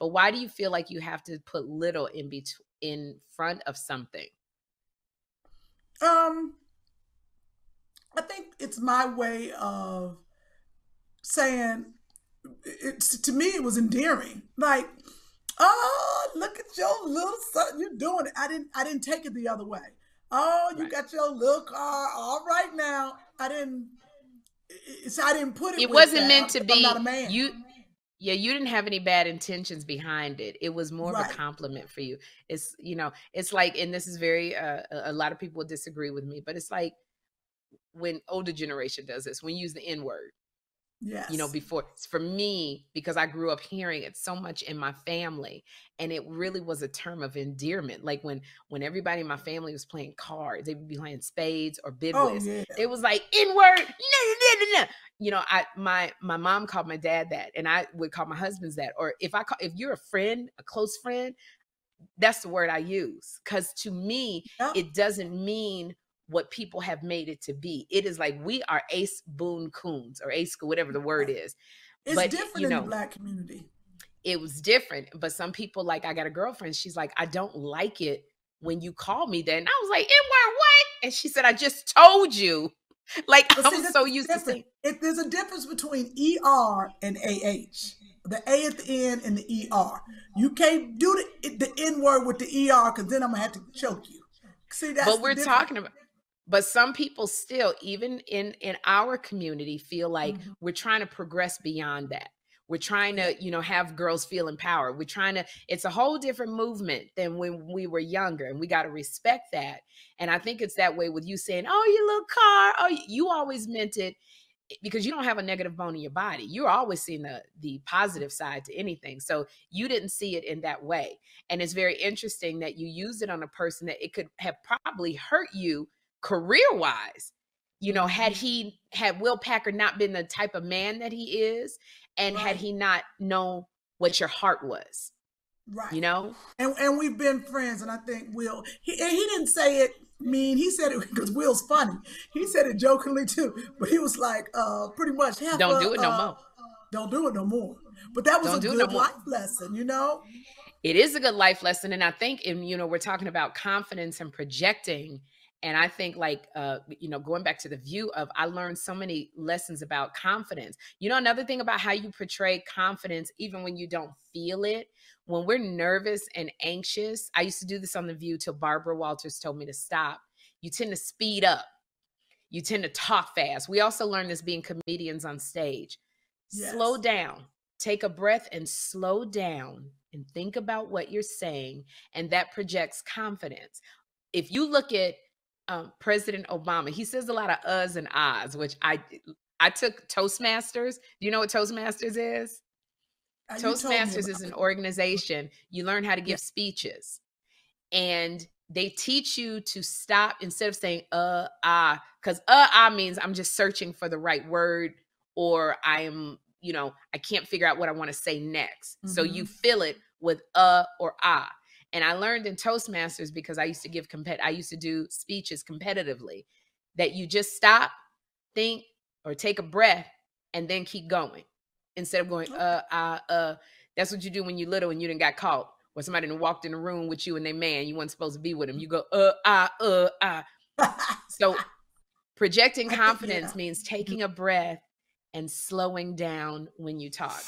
But why do you feel like you have to put little in between in front of something? Um I think it's my way of saying it's to me it was endearing. Like, oh, look at your little son, you're doing it. I didn't I didn't take it the other way. Oh, you right. got your little car all right now. I didn't. So I didn't put it. It wasn't meant to I'm, be. I'm you yeah you didn't have any bad intentions behind it it was more right. of a compliment for you it's you know it's like and this is very uh, a lot of people disagree with me but it's like when older generation does this when you use the n word Yes. You know, before for me, because I grew up hearing it so much in my family, and it really was a term of endearment. Like when when everybody in my family was playing cards, they would be playing spades or bibbles. Oh, yeah. It was like N word, You know, I my my mom called my dad that, and I would call my husband's that. Or if I call if you're a friend, a close friend, that's the word I use. Cause to me, yeah. it doesn't mean what people have made it to be. It is like we are Ace boon Coons or Ace whatever the word is. It's but, different you know, in the black community. It was different, but some people like I got a girlfriend. She's like, I don't like it when you call me that, and I was like, "N word what?" And she said, "I just told you." Like but I see, was so used different. to It, there's a difference between ER and AH. The A at the end and the ER. You can't do the, the N word with the ER because then I'm gonna have to choke you. See, that's but we're talking about but some people still even in in our community feel like mm-hmm. we're trying to progress beyond that we're trying to you know have girls feel empowered we're trying to it's a whole different movement than when we were younger and we got to respect that and i think it's that way with you saying oh you little car oh you always meant it eh, because you don't have a negative bone in your body you're always seeing the the positive side to anything so you didn't see it in that way and it's very interesting that you used it on a person that it could have probably hurt you career wise. You know, had mm-hmm. he had Will Packer not been the type of man that he is, and right. had he not known what your heart was, right? You know, and and we've been friends, and I think Will he and he didn't say it mean. He said it because Will's funny. He said it jokingly too, but he was like, uh, pretty much, don't a, do it no uh, more. Don't do it no more. But that was don't a good no life lesson, you know. It is a good life lesson, and I think, and you know, we're talking about confidence and projecting and i think like uh you know going back to the view of i learned so many lessons about confidence you know another thing about how you portray confidence even when you don't feel it when we're nervous and anxious i used to do this on the view till barbara walters told me to stop you tend to speed up you tend to talk fast we also learn this being comedians on stage yes. slow down take a breath and slow down and think about what you're saying and that projects confidence if you look at um, President Obama. He says a lot of "us" and ahs, which I I took Toastmasters. You know what Toastmasters is? Uh, Toastmasters is an organization. You learn how to give yeah. speeches, and they teach you to stop instead of saying uh ah because uh ah means I'm just searching for the right word or I am you know I can't figure out what I want to say next. Mm-hmm. So you mm-hmm. fill it with uh or ah. And I learned in Toastmasters because I used to give compet I used to do speeches competitively that you just stop, think, or take a breath and then keep going instead of going, uh, uh, uh. That's what you do when you're little and you didn't got caught. Or somebody done walked in the room with you and they man, you weren't supposed to be with them. You go, uh, ah, uh, uh, uh. so projecting confidence yeah. means taking mm-hmm. a breath and slowing down when you talk.